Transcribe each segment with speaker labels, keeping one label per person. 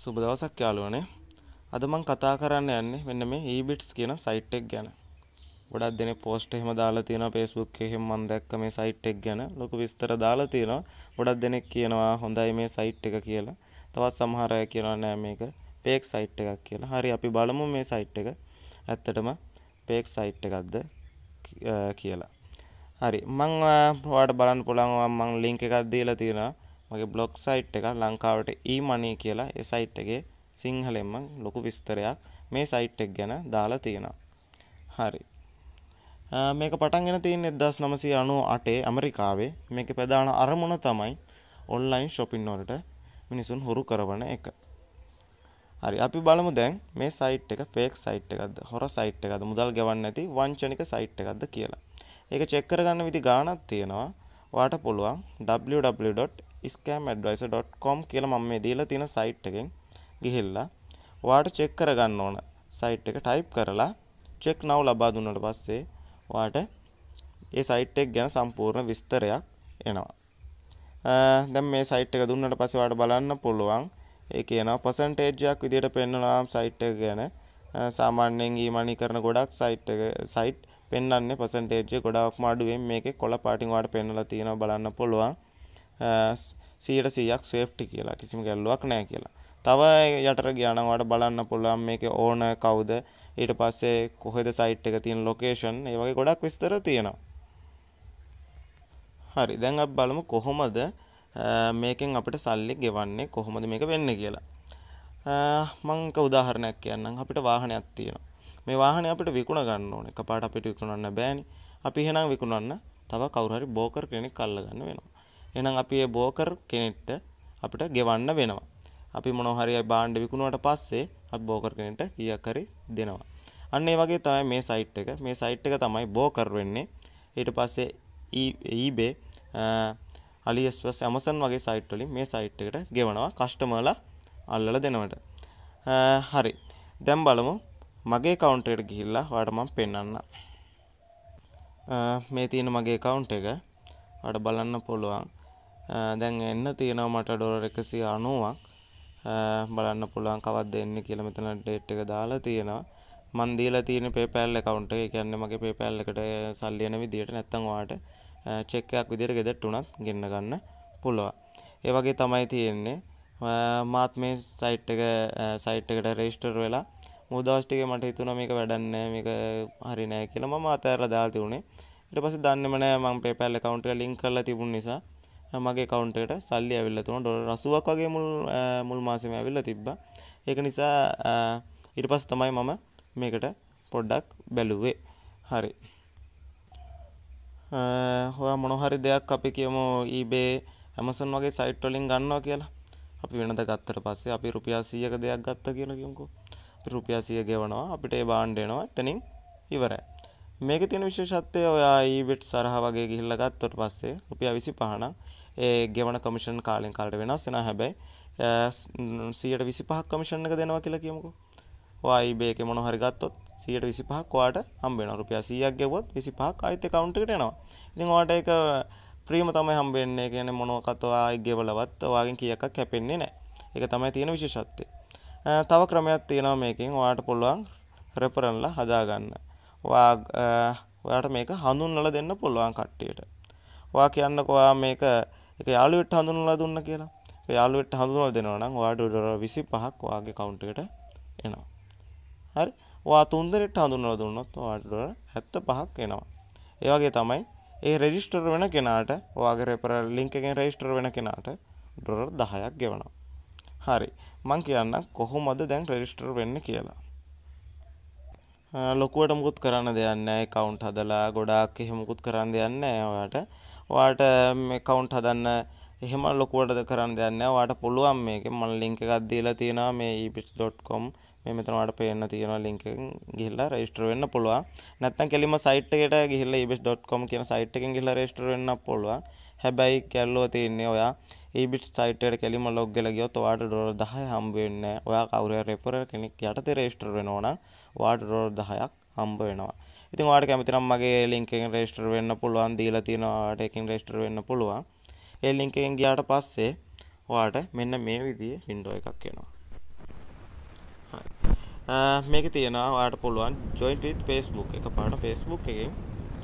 Speaker 1: සුබ දවසක් යාළුවනේ. අද මම කතා කරන්න යන්නේ මෙන්න මේ e-bits කියන සයිට් එක ගැන. ගොඩක් දෙනෙක් post එහෙම දාලා තියෙනවා Facebook එකේ මම දැක්ක මේ සයිට් එක ගැන ලොකු විස්තර දාලා තියෙනවා. ගොඩක් දෙනෙක් කියනවා හොඳයි මේ සයිට් එක කියලා. තවත් සමහර අය කියනවා නෑ මේක fake සයිට් එකක් කියලා. හරි අපි බලමු මේ සයිට් එක. ඇත්තටම fake සයිට් එකක්ද කියලා. හරි මං ඔයාලට බලන්න පුළුවන් මං ලින්ක් එකක් දීලා තියෙනවා. මගේ බ්ලොග් සයිට් එක ලංකාවට ඊ e මනී කියලා ඒ සයිට් එකේ සිංහලෙන්ම ලොකු විස්තරයක් මේ සයිට් එක ගැන දාලා තියෙනවා. හරි. මේක පටන් ගෙන තියෙන්නේ 1998 ඇමරිකාවේ. මේකේ ප්‍රධාන අරමුණ තමයි ඔන්ලයින් shopping වලට මිනිසුන් හුරු කරවන එක. හරි අපි බලමු දැන් මේ සයිට් එක fake සයිට් එකක්ද හොර සයිට් එකක්ද මුදල් ගෙවන්නේ නැති වංචනික සයිට් එකක්ද කියලා. ඒක චෙක් කරගන්න විදි ගාණක් තියෙනවා. වාට පුළුවන් www ස්කෑම් ඇඩ්වයිස.කොම් කියලා මම මේ දීලා තියෙන සයිට් එකෙන් ගිහිල්ලා ඔයාට චෙක් කරගන්න ඕන සයිට් එක ටයිප් කරලා චෙක් නව් ලබා දුන්නට පස්සේ ඔයාට ඒ සයිට් එක ගැන සම්පූර්ණ විස්තරයක් එනවා. දැන් මේ සයිට් එක දුන්නට පස්සේ ඔයාට බලන්න පුළුවන් ඒ කියනවා පර්සන්ටේජ්ජයක් විදිහට පෙන්වනවා සයිට් එක ගැන සාමාන්‍යයෙන් ඊමනි කරන ගොඩක් සයිට් එක සයිට් පෙන්වන්නේ පර්සන්ටේජ් එක ගොඩක්ම අඩුවෙන් මේකේ කොළ පාටින් ඔයාලට පෙන්වලා තියෙනවා බලන්න පුළුවන්. සීට සීයක් සේෆ්ටි කියලා කිසිම ගැල්ලුවක් නෑ කියලා තව යටර ගානවාට බලන්න පුළුවන් මේක ඕන කවුද ඊට පස්සේ කොහෙද සයිට් එක තියෙන ලොකේෂන් ඒ වගේ ගොඩක් විස්තර තියෙනවා හරි දැන් අප බලමු කොහොමද මේකෙන් අපිට සල්ලි ගෙවන්නේ කොහොමද මේක වෙන්න කියලා මංක උදාහරණයක් කියන්නම් අපිට වාහනයක් තියෙනවා මේ වාහනය අපිට විකුණ ගන්න ඕනේ එකපාරට අපිට විකුණන්න බෑනේ අපි එහෙනම් විකුණන්න තව කවුරු හරි බෝකර් කෙනෙක් අල්ලගන්න වෙනවා එහෙනම් අපි ඒ බෝකර් කෙනෙක්ට අපිට ගෙවන්න වෙනවා. අපි මොනවා හරි බාණ්ඩ විකුණුවාට පස්සේ අපි බෝකර් කෙනෙක්ට කීයක් හරි දෙනවා. අන්න ඒ වගේ තමයි මේ සයිට් එක. මේ සයිට් එක තමයි බෝකර් වෙන්නේ. ඊට පස්සේ e- eBay AliExpress Amazon වගේ සයිට් වලින් මේ සයිට් එකට ගෙවනවා කස්ටමර්ලා අල්ලලා දෙනවට. හරි. දැන් බලමු මගේ account එකට ගිහිල්ලා ඔයාලට මම පෙන්වන්නම්. මේ තියෙන මගේ account එක ඔයාලට බලන්න පුළුවන්. දැන් එන්න තියෙනවා මට ඩොලර් 190ක් බලන්න පුළුවන් කවද්ද එන්නේ කියලා මෙතන ඩේට් එක දාලා තියෙනවා මන් දීලා තියෙන PayPal account එක. ඒ කියන්නේ මගේ PayPal එකට සල්ලි එන විදියට නැත්තම් ඔයාලට චෙක් එකක් විදියට ගෙදරට උනත් ගෙන්න ගන්න පුළුවන්. ඒ වගේ තමයි තියෙන්නේ. මාත් මේ සයිට් එක සයිට් එකට රෙජිස්ටර් වෙලා මුදවස් ටිකේ මට හිතුණා මේක වැඩක් නැහැ මේක හරි නැහැ කියලා මම අතහැරලා දාලා තිබුණේ. ඊට පස්සේ දන්නේම නැහැ මම PayPal account එක link කරලා තිබුණ නිසා මගේ කවුන්ටට සල්ලි ඇවිල්ල තුන ඩො රසුවක් වගේ මුල් මුල් මාසම ඇවිල්ල තිබ්බ ඒක නිසා ඉට පස් තමයි මම මේකට පොඩ්ඩක් බැලුවේ හරි හොයා මොනොහරි දෙයක් අපි කියමු ඊබේ ඇමසන් වගේ සයිට්ටොලින් ගන්නවා කියලා අපි වෙනද ගත්තර පස්සේ අපි රුපියාසියක දෙයක් ගත්ත කියලකින්කු රුපියාසිය ගෙවනවා අපිට ඒ බාණ්ඩයනවා එතනින් ඉවරයි මේක තියෙන විශේෂත්වය ඔයා ඊබෙට් සරහ වගේ ගිහිල්ල ගත්තොට පස්සේ රුපියා විසි පහනක් ඒ ගෙවන කමිෂන් කාලෙන් කාලට වෙනස් වෙන හැබැයි සියට විසි පහක් කමිෂණ එක දෙනවා කියලා කියමුකු වයිබේක මොන හරිගත්තොත් සියට විසි පහක් වාට හම්බෙන රුපියා සියයක් ගෙවොත් විසි පහක් අයිත කවුන්ට්ට එනවා ඉතින් වාට එක ප්‍රීම තමයි හම්බෙන්නේ කියන මොනකතවා ගෙවලවත් වාගෙන් කියකක් කැපෙන්නේ නෑ එක තමයි තියෙන විශේෂත්තය තව ක්‍රමයක් තියෙනවා මේකින් ඔයාට පුළුවන් රෙපරන්ල හදාගන්න ඔයාට මේක හඳුන්වල දෙන්න පුළුවන් කට්ටියට වා කියන්නකවා මේක එක යාළුවෙට හඳුනලා දුන්න කියලා යාළුවෙට හඳුනලා දෙනවා නම් ඔයාට ඩොලර් 25ක් ඔයාගේ account එකට එනවා. හරි. ඔයා තුන් දෙනෙක්ට හඳුනලා දුන්නොත් ඔයාට ඩොලර් 75ක් එනවා. ඒ වගේ තමයි ඒ රෙජිස්ටර් වෙන කෙනාට ඔයාගේ රෙෆරල් link එකෙන් රෙජිස්ටර් වෙන කෙනාට ඩොලර් 10ක් ගෙවනවා. හරි. මං කියන්න කොහොමද දැන් රෙජිස්ටර් වෙන්නේ කියලා. ලොකුවට මුකුත් කරන්න දෙයක් නැහැ account හදලා ගොඩාක් එහෙම මුකුත් කරන්න දෙයක් නැහැ ඔයාලට වාට කවුන්් හදන්න එහෙම ලොකුවට කරන්න දෙන්න වාට පුළුවන් මේක මල් ලිංක එකක් දීලා තියෙනවා මේ epits.com මේ මෙතනවාට පේන්න තියෙනවා ලිංක ගිහිල්ලා රෙජිස්ටර් වෙන්න පුළුවන් නැත්නම් කෙලිම සයිට් එකට ගිහිල්ලා epits.com කියන සයිට් එකෙන් ගිහිල්ලා රෙජිස්ටර් වෙන්න පුළුවන් හැබැයි කැල්ලෝ තියෙන්නේ ඔයා ඒබිට් සයිටයට කෙලිම ලොග් ගලගියොත් වාට ඩොලර් 10 හම්බ වෙන්නේ. ඔයා කවුරු හරි රෙෆරල් කෙනෙක් යටතේ රෙජිස්ටර් වෙනවනම් වාට ඩොලර් 10ක් හම්බ වෙනවා. ඉතින් ඔයාට කැමති නම් මගේ link එකෙන් register වෙන්න පුළුවන් දීලා තියෙනවා ඔයාට එකෙන් register වෙන්න පුළුවන් ඒ link එකෙන් ගියාට පස්සේ ඔයාට මෙන්න මේ විදිහේ window එකක් එනවා මේක තියෙනවා ඔයාට පුළුවන් joint with facebook එකපාරට facebook එකෙන්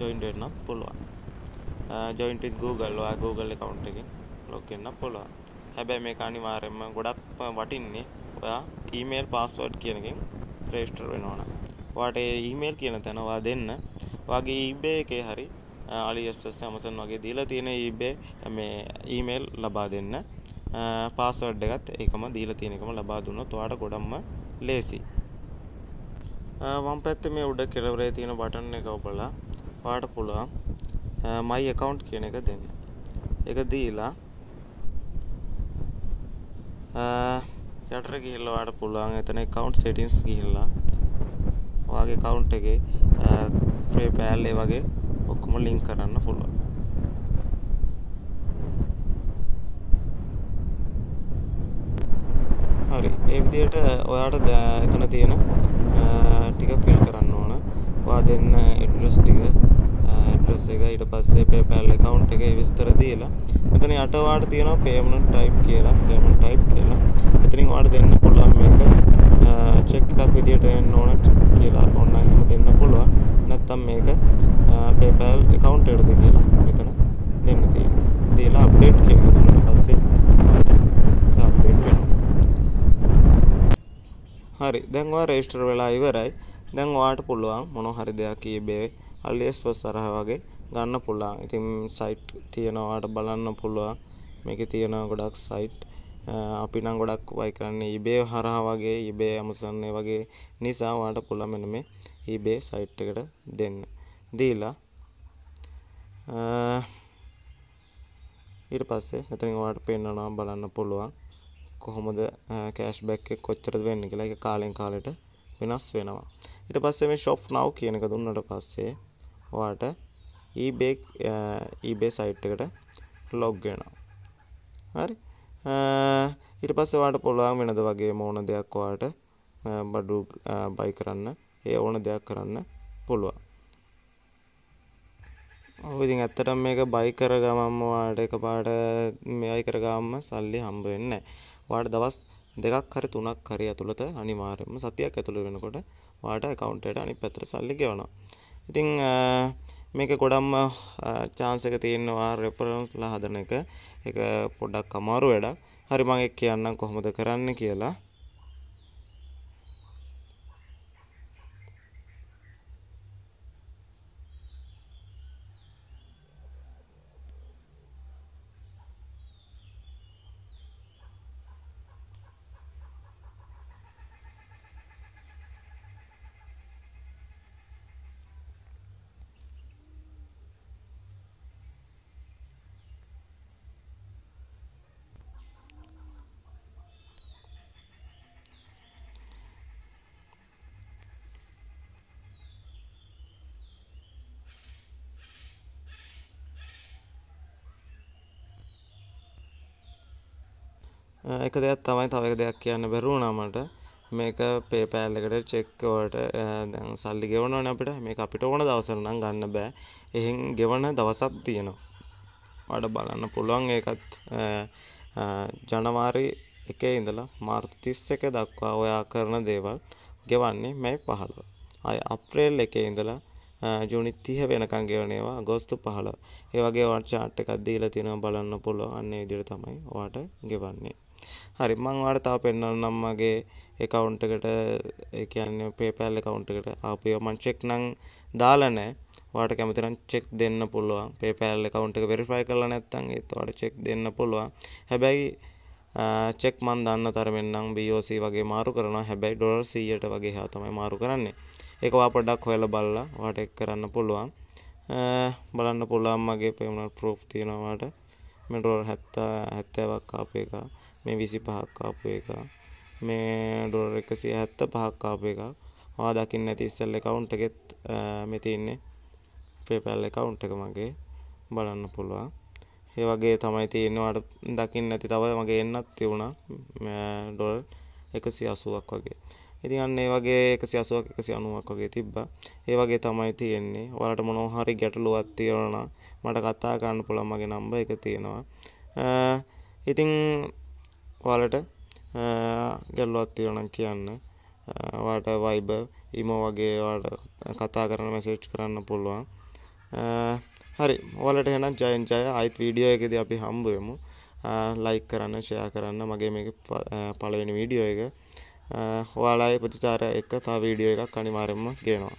Speaker 1: join වෙන්නත් පුළුවන් joint with google ඔයා google account එකෙන් log වෙන්න පුළුවන් හැබැයි මේක අනිවාර්යයෙන්ම ගොඩක් වටින්නේ ඔයා email password කියන එකෙන් register වෙනවා නම් වාට ඊමේල් කියන තැනවා දෙන්න වගේ ඉබේ එකේ හරි අලිස්ටස් ඇමසන් වගේ දීලා තියෙන ඉබේ මේ ඊමේල් ලබා දෙන්න පාස්වර්ඩ් එකත් ඒකම දීලා තියෙන එකම ලබා දුන්නොත් ඔයාට ගොඩක්ම ලේසි වම් පැත්තේ මේ උඩ කෙළවරේ තියෙන බටන් එක ඔබලා ඔයාට පුළුවන් මයි account කියන එක දෙන්න. ඒක දීලා අ යටට ගිහිල්ලා ඔයාලට පුළුවන් එතන account settings ගිහිල්ලා වගේ කවුන්් එකේ ්‍රේ පෑල්ලේ වගේ ඔක්කොම ලිින් කරන්න පුළුවන් හරි ඒවිදියට ඔයාට එතන තියෙන ටික පිල් කරන්න ඕන වා දෙන්න එඩ්‍රස් ටික ඇඩ්‍රස් එක ඊට පස්සේ PayPal account එකේ විස්තර දීලා මෙතන යට වාට තියෙනවා payment type කියලා payment type කියලා. එතනින් වාට දෙන්න පුළුවන් මේක චෙක් එකක් විදියට එන්න ඕනට කියලා ඔන්න එහෙම දෙන්න පුළුවන් නැත්තම් මේක PayPal account එකටද කියලා මෙතන දෙන්න තියෙනවා. දීලා update කියන එක දුන්නාට පස්සේ ඒක update වෙනවා. හරි දැන් ඔයා register වෙලා ඉවරයි. දැන් ඔයාට පුළුවන් මොන හරි දෙයක් eBay අල්ලියස්පස් සරහ වගේ ගන්න පුළුවන්. ඉතින් සයිට් තියෙනවාට බලන්න පුළුවන්. මේකේ තියෙනවා ගොඩක් සයිට්. අපි නම් ගොඩක් වයි කරන්නේ eBay හරහා වගේ eBay Amazon වගේ නිසා ඔයාලට පුළුවන් මෙන්න මේ eBay සයිට් එකට දෙන්න. දීලා ඊට පස්සේ මෙතනින් ඔයාලට පෙන්වනවා බලන්න පුළුවන් කොහොමද කෑෂ්බැක් එක කොච්චරද වෙන්නේ කියලා ඒක කාලෙන් කාලෙට වෙනස් වෙනවා. ඊට පස්සේ මේ shop now කියන එක දුන්නට පස්සේ ඔයාලට eBay eBay සයිට් එකට log වෙනවා. හරි ඊට පස්සේ ඔයාලට පුළුවන් වෙනද වගේ මොන දෙයක් ඔයාලට බඩු බයි කරන්න ඒ ඕන දෙයක් කරන්න පුළුවන්. ඔව් ඉතින් ඇත්තටම මේක බයි කර ගමන්ම ඔයාලට එකපාරට මේයි කර ගමන්ම සල්ලි හම්බ වෙන්නේ නැහැ. ඔයාලට දවස් දෙකක් හරි තුනක් හරි ඇතුළත අනිවාර්යයෙන්ම සතියක් ඇතුළ වෙනකොට ඔයාලට account එකට අනිත් පැත්තට සල්ලි ගෙවනවා. ඉතින් මේක ගොඩම්ම චාන්සක තියෙනවා රෙපරන්ස්ලා හදන එක එක පොඩක් අමාරු වැඩක් හරි මගේ කියන්නම් කොහොමද කරන්න කියලා එක දෙයක් තමයි තවක දෙයක් කියන්න බැරුණාමට මේක පේපෑල් එකට චෙක්කවට සල්ලි ගෙවනවන අපිට මේ අපිට ඕන දවසරනම් ගන්න බෑ එහෙන් ගෙවන දවසත් තියෙනවා වඩ බලන්න පුළුවන් ඒකත් ජනවාරි එකේ ඉඳලා මාර්තිස් එක දක්වා ඔයා කරන දේවල් ගෙවන්නේ මැයි පහළ අය අප්‍රේල් එකේ ඉඳලා ජුනිත්තිහ වෙනකං ගෙවනේවා ගොස්තු පහළ ඒවගේ වර්චාට් එකක් දීලා තියෙනවා බලන්න පුළුවන් අන්න ඉදිරි තමයි ඔයාට ගෙවන්නේ හරි මං වාට තාව පෙන්න්නනම් මගේ එකවුන්ට එකට කියන්න පේපැල් එකවුන්ට එකට අපය මංචෙක් නං දාලනෑ වාට කැමතිරම් චෙක් දෙන්න පුළුවන් පේපැල් එකවුන්ට එක වෙරිෆයි කරලා නැත්තන් ඒතවාට චෙක් දෙන්න පුළුවන් හැබැයි චෙක් මන් දන්න තරමෙන්න්නම් බෝC වගේ මාරු කරන හැබැයි ඩොල් සීයට වගේ හා තමයි මාරු කරන්නේ එක වා පොඩක් හොයල බල්ලා වාට එක් කරන්න පුළුවන් බලන්න පුළුවන් මගේ පෙමනල් ප්‍රෝප් තියෙනවාට ඩොර් හැත්තා හැත්තෑවක් ආපු එක මේ විසි පහක් ආපු එක මේ ඩොර් එකසිය හැත්ත පහක් ආපු එක වා දකින්න ඇති ඉස්සල්ල කවුන්් එකෙත් මෙතින්නේ ප්‍රේපැල්ල කවුන්් එක මගේ බලන්න පුළුවන් ඒ වගේ තමයි තියෙනවාට දකින්න ඇති තව මගේ එන්නත් තිවුණා ඩොල් එකසි අසුවක් වගේ ඉතින් අන්න ඒ වගේ 180ක් 190ක් වගේ තිබ්බා. ඒ වගේ තමයි තියෙන්නේ. ඔයාලට මොනවා හරි ගැටලුවක් තියෙනවා මට කතා කරන්න පුළුවන් මගේ නම්බර් එක තියෙනවා. ඉතින් ඔයාලට ගැටලුවක් තියෙනවා කියන්න. ඔයාලට Viber, Imo වගේ ඔයාලට කතා කරන්න මැසේජ් කරන්න පුළුවන්. හරි ඔයාලට එහෙනම් ජයෙන් ජය ආයිත් වීඩියෝ එකේදී අපි හම්බ වෙමු. ලයික් කරන්න, ෂෙයා කරන්න මගේ මේක පළවෙනි වීඩියෝ එක. හොයාලාගේ ප්‍රතිචාර එක්ක තව වීඩියෝ එකක් අනිවාර්යයෙන්ම ගේනවා